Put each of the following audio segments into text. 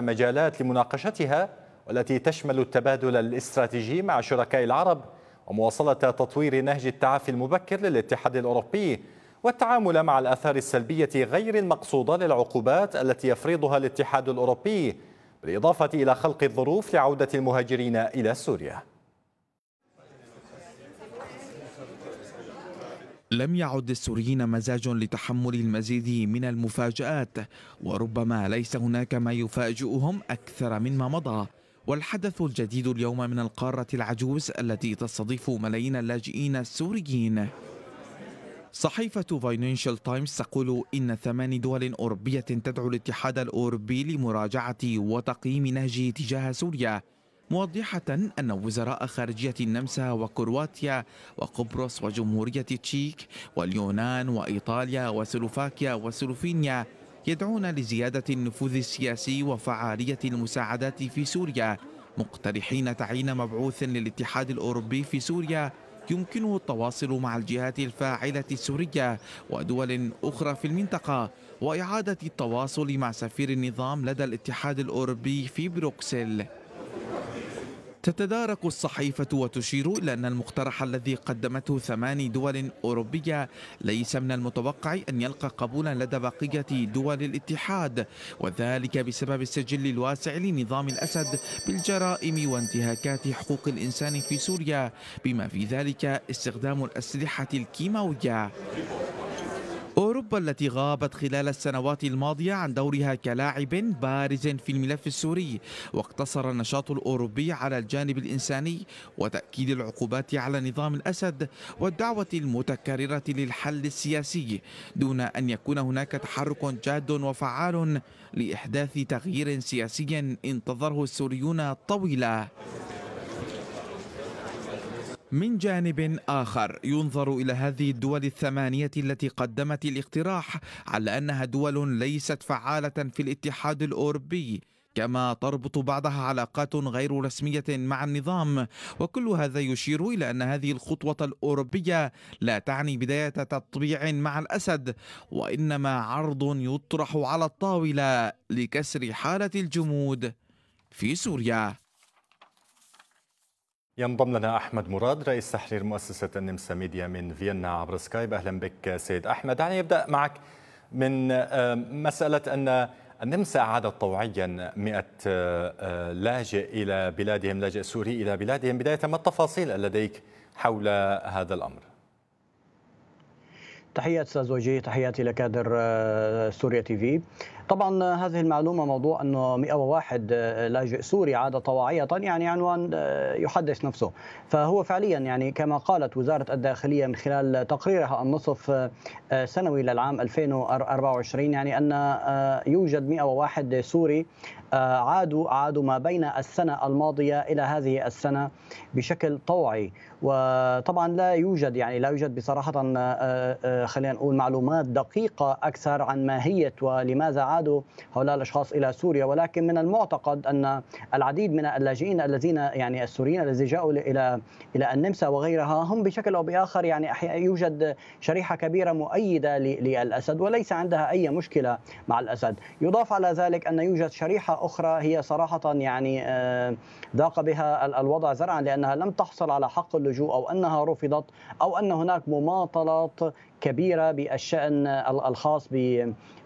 مجالات لمناقشتها والتي تشمل التبادل الاستراتيجي مع شركاء العرب ومواصلة تطوير نهج التعافي المبكر للاتحاد الأوروبي والتعامل مع الآثار السلبية غير المقصودة للعقوبات التي يفرضها الاتحاد الأوروبي بالإضافة إلى خلق الظروف لعودة المهاجرين إلى سوريا لم يعد للسوريين مزاج لتحمل المزيد من المفاجآت وربما ليس هناك ما يفاجئهم أكثر مما مضى والحدث الجديد اليوم من القارة العجوز التي تستضيف ملايين اللاجئين السوريين صحيفة فاينانشال تايمز تقول إن ثمان دول أوروبية تدعو الاتحاد الأوروبي لمراجعة وتقييم نهجه تجاه سوريا موضحة أن وزراء خارجية النمسا وكرواتيا وقبرص وجمهورية التشيك واليونان وإيطاليا وسلوفاكيا وسلوفينيا يدعون لزيادة النفوذ السياسي وفعالية المساعدات في سوريا مقترحين تعيين مبعوث للاتحاد الأوروبي في سوريا يمكنه التواصل مع الجهات الفاعلة السورية ودول أخرى في المنطقة وإعادة التواصل مع سفير النظام لدى الاتحاد الأوروبي في بروكسل تتدارك الصحيفة وتشير إلى أن المقترح الذي قدمته ثماني دول أوروبية ليس من المتوقع أن يلقى قبولا لدى بقية دول الاتحاد وذلك بسبب السجل الواسع لنظام الأسد بالجرائم وانتهاكات حقوق الإنسان في سوريا بما في ذلك استخدام الأسلحة الكيماوية التي غابت خلال السنوات الماضية عن دورها كلاعب بارز في الملف السوري واقتصر النشاط الأوروبي على الجانب الإنساني وتأكيد العقوبات على نظام الأسد والدعوة المتكررة للحل السياسي دون أن يكون هناك تحرك جاد وفعال لإحداث تغيير سياسي انتظره السوريون طويلة من جانب آخر ينظر إلى هذه الدول الثمانية التي قدمت الاقتراح على أنها دول ليست فعالة في الاتحاد الأوروبي كما تربط بعضها علاقات غير رسمية مع النظام وكل هذا يشير إلى أن هذه الخطوة الأوروبية لا تعني بداية تطبيع مع الأسد وإنما عرض يطرح على الطاولة لكسر حالة الجمود في سوريا ينضم لنا احمد مراد رئيس تحرير مؤسسه النمسا ميديا من فيينا عبر سكايب اهلا بك سيد احمد دعني ابدا معك من آه، مساله ان النمسا عادت طوعيا 100 آه، لاجئ الى بلادهم لاجئ سوري الى بلادهم بدايه ما التفاصيل لديك حول هذا الامر تحيات استاذ وجيه تحياتي لكادر آه، سوريا تي في طبعا هذه المعلومه موضوع انه 101 آه، لاجئ سوري عاد طواعيه طيب، يعني عنوان آه، يحدث نفسه فهو فعليا يعني كما قالت وزاره الداخليه من خلال تقريرها النصف آه، سنوي للعام 2024 يعني ان يوجد 101 سوري عادوا عادوا ما بين السنه الماضيه الى هذه السنه بشكل طوعي وطبعا لا يوجد يعني لا يوجد بصراحه خلينا نقول معلومات دقيقه اكثر عن ماهيه ولماذا عادوا هؤلاء الاشخاص الى سوريا ولكن من المعتقد ان العديد من اللاجئين الذين يعني السوريين الذين جاءوا الى الى النمسا وغيرها هم بشكل او باخر يعني يوجد شريحه كبيره مؤيده للاسد وليس عندها اي مشكله مع الاسد، يضاف على ذلك ان يوجد شريحه اخرى هي صراحه يعني آه، ضاق بها الوضع زرعا لانها لم تحصل على حق اللجوء او انها رفضت او ان هناك مماطلات كبيرة بالشأن الخاص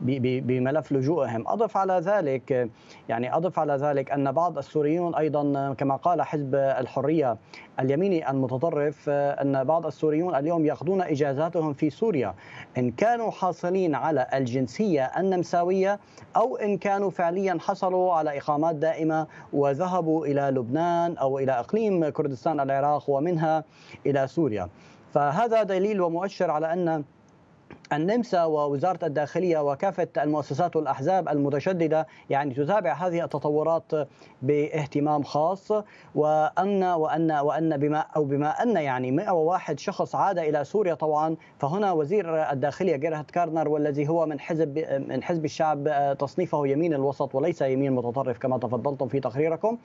بملف لجوئهم أضف على ذلك يعني أضف على ذلك أن بعض السوريون أيضا كما قال حزب الحرية اليميني المتطرف أن بعض السوريون اليوم يأخذون إجازاتهم في سوريا إن كانوا حاصلين على الجنسية النمساوية أو إن كانوا فعليا حصلوا على إقامات دائمة وذهبوا إلى لبنان أو إلى إقليم كردستان العراق ومنها إلى سوريا فهذا دليل ومؤشر على ان النمسا ووزاره الداخليه وكافه المؤسسات والاحزاب المتشدده يعني تتابع هذه التطورات باهتمام خاص وان وان وان بما او بما ان يعني 101 شخص عاد الى سوريا طبعا فهنا وزير الداخليه جيرهارد كارنر والذي هو من حزب من حزب الشعب آه، تصنيفه يمين الوسط وليس يمين متطرف كما تفضلتم في تقريركم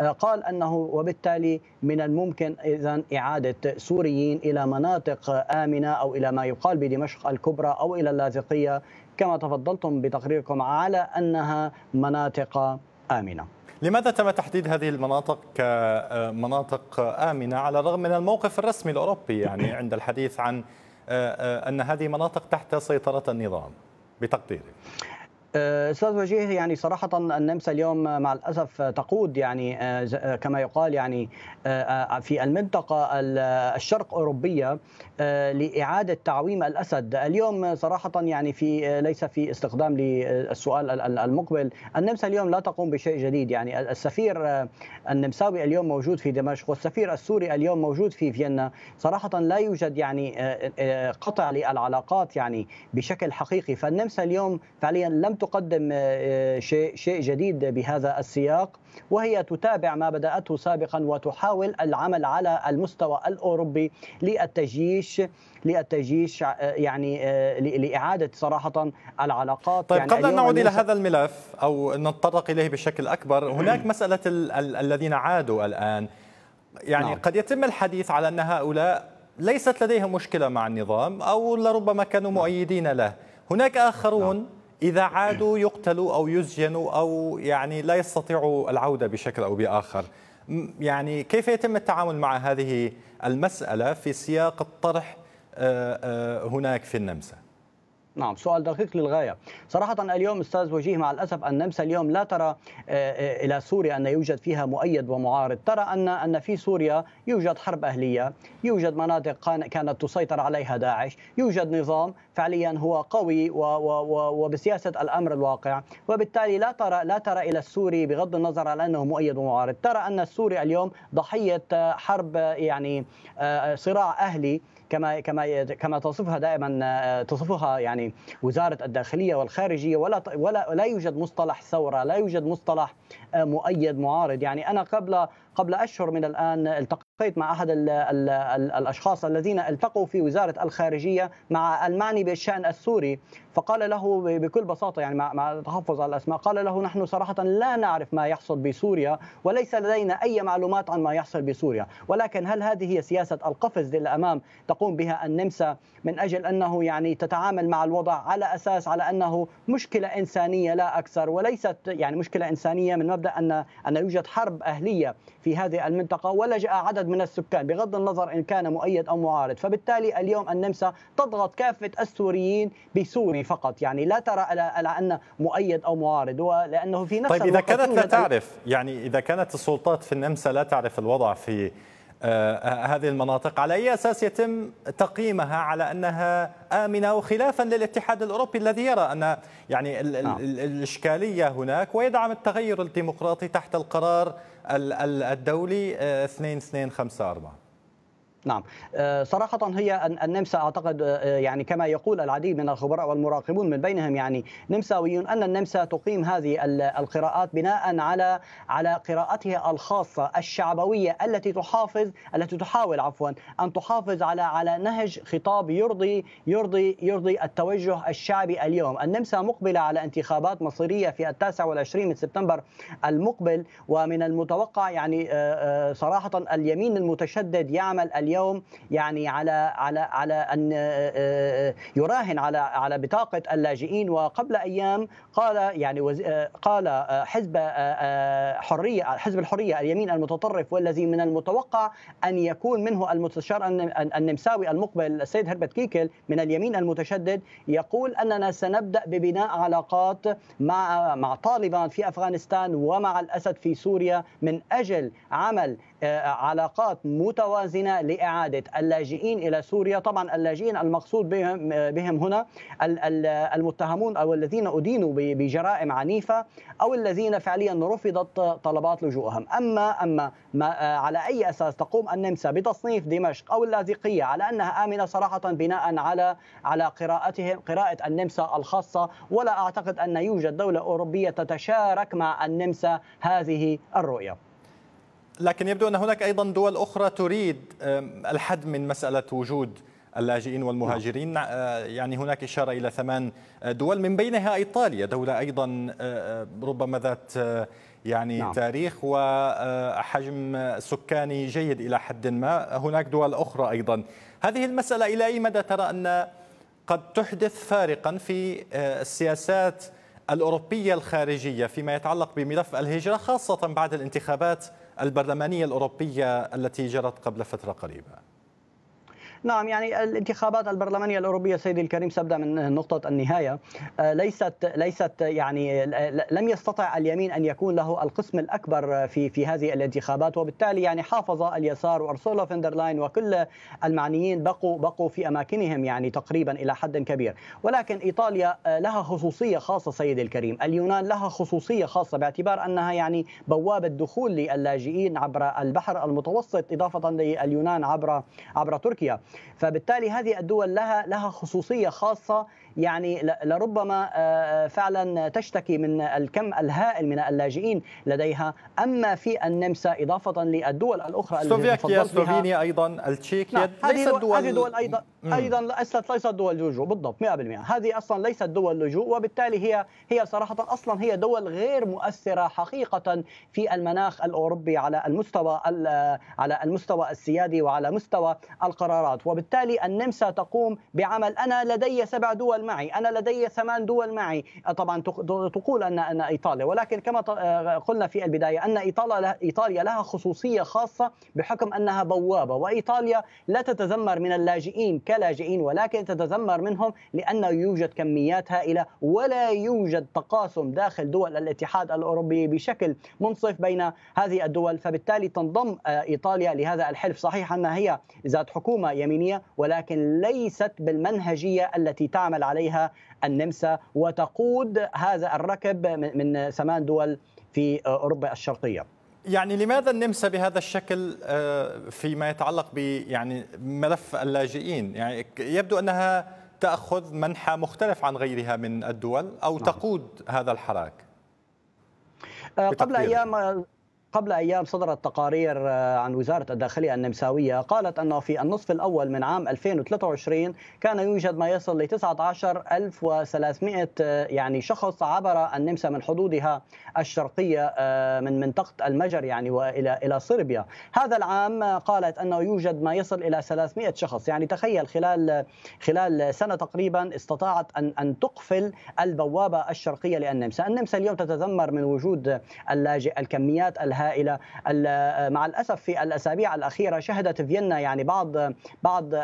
آه، قال انه وبالتالي من الممكن اذا اعاده سوريين الى مناطق امنه او الى ما يقال بدمشق الكبرى أو إلى اللاذقية كما تفضلتم بتقريركم على أنها مناطق آمنة لماذا تم تحديد هذه المناطق كمناطق آمنة على الرغم من الموقف الرسمي الأوروبي يعني عند الحديث عن آه، آه، أن هذه مناطق تحت سيطرة النظام بتقديري. آه، استاذ وجيه يعني صراحه النمسا اليوم مع الاسف تقود يعني آه، آه، كما يقال يعني في المنطقه الشرق اوروبيه لاعاده تعويم الاسد اليوم صراحه يعني في ليس في استخدام للسؤال المقبل النمسا اليوم لا تقوم بشيء جديد يعني السفير النمساوي اليوم موجود في دمشق والسفير السوري اليوم موجود في فيينا صراحه لا يوجد يعني قطع للعلاقات يعني بشكل حقيقي فالنمسا اليوم فعليا لم تقدم آه، آه، شيء شيء جديد بهذا السياق وهي تتابع ما بداته سابقا وتحاول العمل على المستوى الاوروبي للتجيش للتجيش آه، يعني لاعاده صراحه العلاقات طيب يعني قبل ان نعود الى هذا الملف او نتطرق اليه بشكل اكبر هناك مساله ال ال الذين عادوا الان يعني نعم. قد يتم الحديث على ان هؤلاء ليست لديهم مشكله مع النظام او لربما كانوا نعم. مؤيدين له هناك اخرون نعم. إذا عادوا يقتلوا أو يسجنوا أو يعني لا يستطيعوا العودة بشكل أو بآخر يعني كيف يتم التعامل مع هذه المسألة في سياق الطرح آه، آه، هناك في النمسا نعم سؤال دقيق للغاية صراحة اليوم أستاذ وجيه مع الأسف النمسا اليوم لا ترى آه، آه، إلى سوريا أن يوجد فيها مؤيد ومعارض ترى أن أن في سوريا يوجد حرب أهلية يوجد مناطق كانت تسيطر عليها داعش يوجد نظام فعليا هو قوي وبسياسة الأمر الواقع وبالتالي لا ترى لا ترى إلى السوري بغض النظر على أنه مؤيد ومعارض ترى أن السوري اليوم ضحية آه، حرب يعني صراع أهلي كما كما كما توصفها دائما آه، توصفها يعني وزاره الداخليه والخارجيه ولا ولا لا يوجد مصطلح ثوره لا يوجد مصطلح آه، مؤيد معارض يعني انا قبل قبل اشهر من الان التقى التقيت مع احد الـ الـ الـ الاشخاص الذين التقوا في وزاره الخارجيه مع المعني بالشان السوري فقال له بكل بساطه يعني مع تحفظ على الاسماء قال له نحن صراحه لا نعرف ما يحصل بسوريا وليس لدينا اي معلومات عن ما يحصل بسوريا ولكن هل هذه هي سياسه القفز للامام تقوم بها النمسا من اجل انه يعني تتعامل مع الوضع على اساس على انه مشكله انسانيه لا اكثر وليست يعني مشكله انسانيه من مبدا ان ان يوجد حرب اهليه في هذه المنطقه ولجا عدد عدد من السكان بغض النظر إن كان مؤيد أو معارض فبالتالي اليوم النمسا تضغط كافة السوريين بسوري فقط يعني لا ترى على أن مؤيد أو معارض ولأنه في نفس طيب إذا كانت لا تعرف يعني إذا كانت السلطات في النمسا لا تعرف الوضع في آه، آه، هذه المناطق على أي أساس يتم تقييمها على أنها آمنة وخلافا للاتحاد الأوروبي الذي يرى أن يعني نعم. الإشكالية هناك ويدعم التغير الديمقراطي تحت القرار الدولي 2254 آه، نعم آه، صراحة هي النمسا أعتقد آه، آه، يعني كما يقول العديد من الخبراء والمراقبون من بينهم يعني نمساويون أن النمسا تقيم هذه القراءات بناء على على قراءتها الخاصة الشعبوية التي تحافظ التي تحاول عفوا أن تحافظ على على نهج خطاب يرضي يرضي يرضي التوجه الشعبي اليوم النمسا مقبلة على انتخابات مصيرية في التاسع والعشرين من سبتمبر المقبل ومن المتوقع يعني صراحة اليمين المتشدد يعمل اليوم اليوم يعني على على على ان آه، آه، يراهن على على بطاقه اللاجئين وقبل ايام قال يعني آه، قال حزب حريه حزب الحريه اليمين المتطرف والذي من المتوقع ان يكون منه المستشار النمساوي المقبل السيد هربت كيكل من اليمين المتشدد يقول اننا سنبدا ببناء علاقات مع مع طالبان في افغانستان ومع الاسد في سوريا من اجل عمل علاقات متوازنه لإ إعادة اللاجئين إلى سوريا طبعا اللاجئين المقصود بهم, بهم هنا المتهمون أو الذين أدينوا بجرائم عنيفة أو الذين فعليا رفضت طلبات لجوءهم أما أما ما آه، على أي أساس تقوم النمسا بتصنيف دمشق أو اللاذقية على أنها آمنة صراحة بناء على على قراءتهم قراءة النمسا الخاصة ولا أعتقد أن يوجد دولة أوروبية تتشارك مع النمسا هذه الرؤية لكن يبدو أن هناك أيضا دول أخرى تريد الحد من مسألة وجود اللاجئين والمهاجرين نعم. آه، يعني هناك إشارة إلى ثمان دول من بينها إيطاليا دولة أيضا آه، آه، ربما ذات يعني نعم. تاريخ وحجم سكاني جيد إلى حد ما هناك دول أخرى أيضا هذه المسألة إلى أي مدى ترى أن قد تحدث فارقا في السياسات الأوروبية الخارجية فيما يتعلق بملف الهجرة خاصة بعد الانتخابات البرلمانية الأوروبية التي جرت قبل فترة قريبة نعم يعني الانتخابات البرلمانيه الاوروبيه سيدي الكريم سبدا من نقطه النهايه آه، ليست ليست يعني لم يستطع اليمين ان يكون له القسم الاكبر في في هذه الانتخابات وبالتالي يعني حافظ اليسار وارسولا فندرلاين وكل المعنيين بقوا بقوا في اماكنهم يعني تقريبا الى حد كبير ولكن ايطاليا آه، لها خصوصيه خاصه سيدي الكريم اليونان لها خصوصيه خاصه باعتبار انها يعني بوابه دخول للاجئين عبر البحر المتوسط اضافه لليونان عبر عبر تركيا فبالتالي هذه الدول لها لها خصوصيه خاصه يعني لربما آه، آه، فعلا تشتكي من الكم الهائل من اللاجئين لديها أما في النمسا إضافة للدول الأخرى سلوفاكيا سلوفينيا أيضا التشيك نعم. ليست دول هذه دول أيضا مم. أيضا ليست ليست دول لجوء بالضبط 100% هذه أصلا ليست دول لجوء وبالتالي هي هي صراحة أصلا هي دول غير مؤثرة حقيقة في المناخ الأوروبي على المستوى على المستوى السيادي وعلى مستوى القرارات وبالتالي النمسا تقوم بعمل أنا لدي سبع دول دول معي أنا لدي ثمان دول معي طبعا تقول أن أن إيطاليا ولكن كما آه، قلنا في البداية أن إيطاليا إيطاليا لها خصوصية خاصة بحكم أنها بوابة وإيطاليا لا تتذمر من اللاجئين كلاجئين ولكن تتذمر منهم لأنه يوجد كميات هائلة ولا يوجد تقاسم داخل دول الاتحاد الأوروبي بشكل منصف بين هذه الدول فبالتالي تنضم آه، إيطاليا لهذا الحلف صحيح أنها هي ذات حكومة يمينية ولكن ليست بالمنهجية التي تعمل عليها النمسا وتقود هذا الركب من ثمان دول في اوروبا الشرقيه. يعني لماذا النمسا بهذا الشكل آه، فيما يتعلق ب يعني ملف اللاجئين؟ يعني يبدو انها تاخذ منحى مختلف عن غيرها من الدول او نعم. تقود هذا الحراك. آه، قبل ايام آه، قبل أيام صدرت تقارير آه، عن وزارة الداخلية النمساوية قالت أنه في النصف الأول من عام 2023 كان يوجد ما يصل ل 19300 آه، يعني شخص عبر النمسا من حدودها الشرقية آه، من منطقة المجر يعني وإلى إلى صربيا هذا العام قالت أنه يوجد ما يصل إلى 300 شخص يعني تخيل خلال خلال سنة تقريبا استطاعت أن أن تقفل البوابة الشرقية للنمسا النمسا اليوم تتذمر من وجود اللاجئ الكميات الهائلة الهائله مع الاسف في الاسابيع الاخيره شهدت فيينا يعني بعض بعض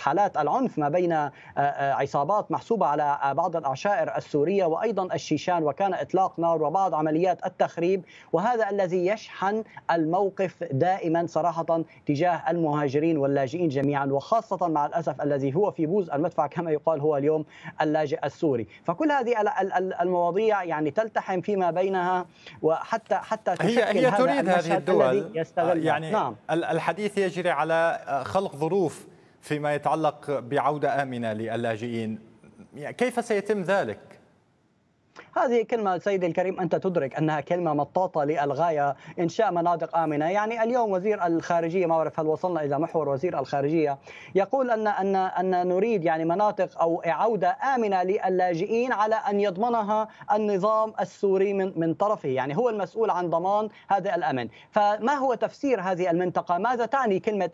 حالات العنف ما بين آه، آه، عصابات محسوبه على بعض العشائر السوريه وايضا الشيشان وكان اطلاق نار وبعض عمليات التخريب وهذا الذي يشحن الموقف دائما صراحه تجاه المهاجرين واللاجئين جميعا وخاصه مع الاسف الذي هو في بوز المدفع كما يقال هو اليوم اللاجئ السوري فكل هذه المواضيع يعني تلتحم فيما بينها وحتى حتى حتى هي هي تريد هذه الدول يعني نعم. الحديث يجري على آه، خلق ظروف فيما يتعلق بعوده امنه للاجئين يعني كيف سيتم ذلك هذه كلمة سيدي الكريم أنت تدرك أنها كلمة مطاطة للغاية إنشاء مناطق آمنة يعني اليوم وزير الخارجية ما أعرف هل وصلنا إلى محور وزير الخارجية يقول أن أن أن نريد يعني مناطق أو عودة آمنة للاجئين على أن يضمنها النظام السوري من من طرفه يعني هو المسؤول عن ضمان هذا الأمن فما هو تفسير هذه المنطقة ماذا تعني كلمة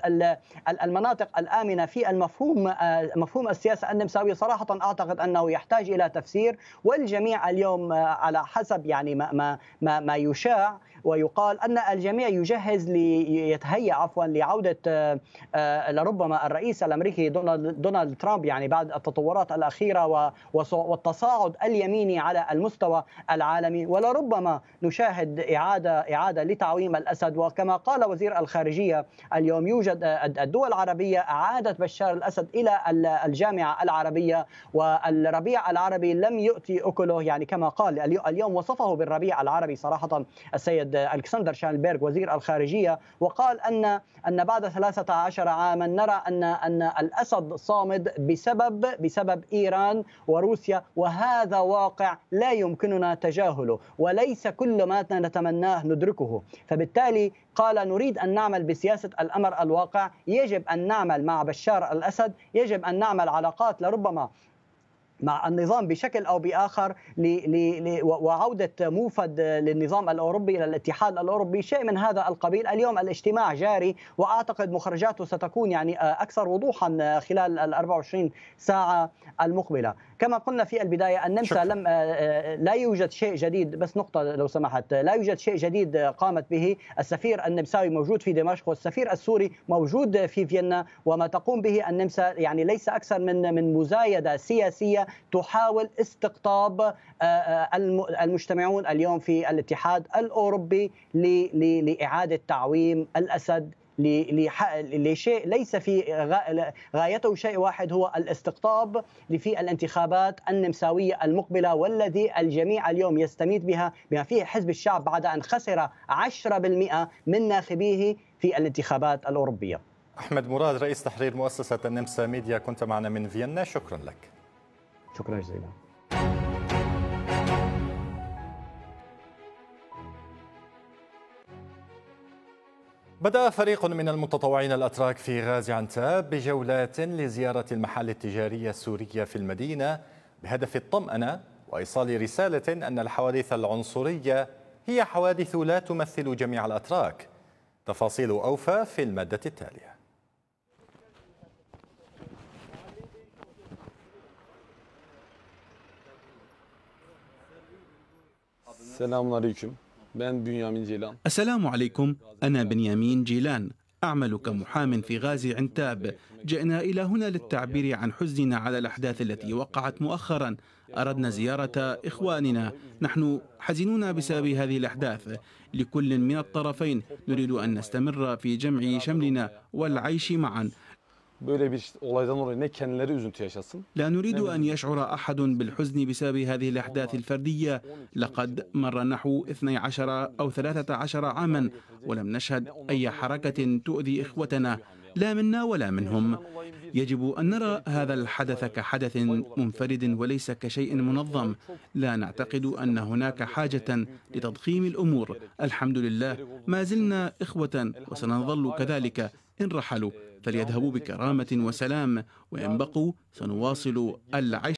المناطق الآمنة في المفهوم آه، مفهوم السياسة النمساوية صراحة أعتقد أنه يحتاج إلى تفسير والجميع اليوم منهم آه، على حسب يعني ما ما ما, ما يشاع ويقال ان الجميع يجهز ليتهيا عفوا لعوده آه، آه، لربما الرئيس الامريكي دونالد ترامب يعني بعد التطورات الاخيره والتصاعد اليميني على المستوى العالمي ولربما نشاهد اعاده اعاده لتعويم الاسد وكما قال وزير الخارجيه اليوم يوجد الدول العربيه اعادت بشار الاسد الى الجامعه العربيه والربيع العربي لم يؤتي اكله يعني كما كما قال اليوم وصفه بالربيع العربي صراحة السيد ألكسندر شانبيرغ وزير الخارجية وقال أن أن بعد 13 عاما نرى أن أن الأسد صامد بسبب بسبب إيران وروسيا وهذا واقع لا يمكننا تجاهله وليس كل ما نتمناه ندركه فبالتالي قال نريد أن نعمل بسياسة الأمر الواقع يجب أن نعمل مع بشار الأسد يجب أن نعمل علاقات لربما مع النظام بشكل او باخر وعوده موفد للنظام الاوروبي الى الاتحاد الاوروبي شيء من هذا القبيل، اليوم الاجتماع جاري واعتقد مخرجاته ستكون يعني آه، اكثر وضوحا آه، خلال ال 24 ساعه المقبله، كما قلنا في البدايه النمسا لم آه، لا يوجد شيء جديد بس نقطه لو سمحت، لا يوجد شيء جديد قامت به السفير النمساوي موجود في دمشق والسفير السوري موجود في فيينا وما تقوم به النمسا يعني ليس اكثر من من مزايده سياسيه تحاول استقطاب آه، آه، المجتمعون اليوم في الاتحاد الاوروبي لاعاده تعويم الاسد لشيء ليس في غايته شيء واحد هو الاستقطاب في الانتخابات النمساوية المقبلة والذي الجميع اليوم يستميت بها بما فيه حزب الشعب بعد أن خسر 10% من ناخبيه في الانتخابات الأوروبية أحمد مراد رئيس تحرير مؤسسة النمسا ميديا كنت معنا من فيينا شكرا لك شكرا جزيلا بدأ فريق من المتطوعين الأتراك في غازي عنتاب بجولات لزيارة المحال التجاريه السوريه في المدينة بهدف الطمأنة وإيصال رسالة أن الحوادث العنصرية هي حوادث لا تمثل جميع الأتراك تفاصيل أوفى في المادة التالية السلام عليكم بن بنيامين جيلان السلام عليكم أنا بنيامين جيلان أعمل كمحام في غازي عنتاب جئنا إلى هنا للتعبير عن حزننا على الأحداث التي وقعت مؤخرا أردنا زيارة إخواننا نحن حزينون بسبب هذه الأحداث لكل من الطرفين نريد أن نستمر في جمع شملنا والعيش معا لا نريد أن يشعر أحد بالحزن بسبب هذه الأحداث الفردية لقد مر نحو 12 أو 13 عاما ولم نشهد أي حركة تؤذي إخوتنا لا منا ولا منهم يجب أن نرى هذا الحدث كحدث منفرد وليس كشيء منظم لا نعتقد أن هناك حاجة لتضخيم الأمور الحمد لله ما زلنا إخوة وسنظل كذلك إن رحلوا فليذهبوا بكرامة وسلام وإن بقوا سنواصل العيش